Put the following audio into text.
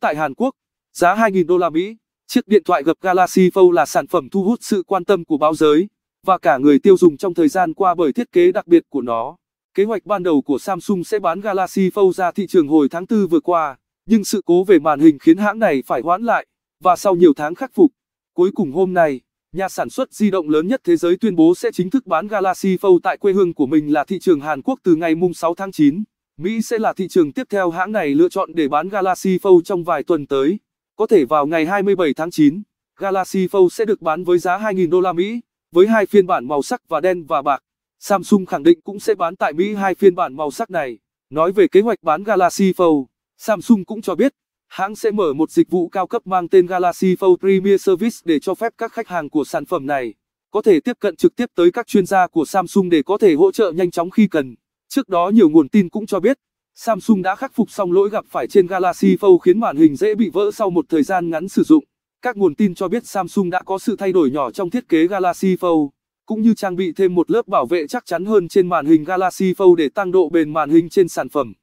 Tại Hàn Quốc, giá 2.000 đô la Mỹ, chiếc điện thoại gập Galaxy Fold là sản phẩm thu hút sự quan tâm của báo giới và cả người tiêu dùng trong thời gian qua bởi thiết kế đặc biệt của nó. Kế hoạch ban đầu của Samsung sẽ bán Galaxy Fold ra thị trường hồi tháng 4 vừa qua, nhưng sự cố về màn hình khiến hãng này phải hoãn lại, và sau nhiều tháng khắc phục, cuối cùng hôm nay, nhà sản xuất di động lớn nhất thế giới tuyên bố sẽ chính thức bán Galaxy Fold tại quê hương của mình là thị trường Hàn Quốc từ ngày 6 tháng 9. Mỹ sẽ là thị trường tiếp theo hãng này lựa chọn để bán Galaxy Fold trong vài tuần tới. Có thể vào ngày 27 tháng 9, Galaxy Fold sẽ được bán với giá 2.000 đô la Mỹ, với hai phiên bản màu sắc và đen và bạc. Samsung khẳng định cũng sẽ bán tại Mỹ hai phiên bản màu sắc này. Nói về kế hoạch bán Galaxy Fold, Samsung cũng cho biết, hãng sẽ mở một dịch vụ cao cấp mang tên Galaxy Fold Premier Service để cho phép các khách hàng của sản phẩm này có thể tiếp cận trực tiếp tới các chuyên gia của Samsung để có thể hỗ trợ nhanh chóng khi cần. Trước đó nhiều nguồn tin cũng cho biết, Samsung đã khắc phục xong lỗi gặp phải trên Galaxy Fold khiến màn hình dễ bị vỡ sau một thời gian ngắn sử dụng. Các nguồn tin cho biết Samsung đã có sự thay đổi nhỏ trong thiết kế Galaxy Fold, cũng như trang bị thêm một lớp bảo vệ chắc chắn hơn trên màn hình Galaxy Fold để tăng độ bền màn hình trên sản phẩm.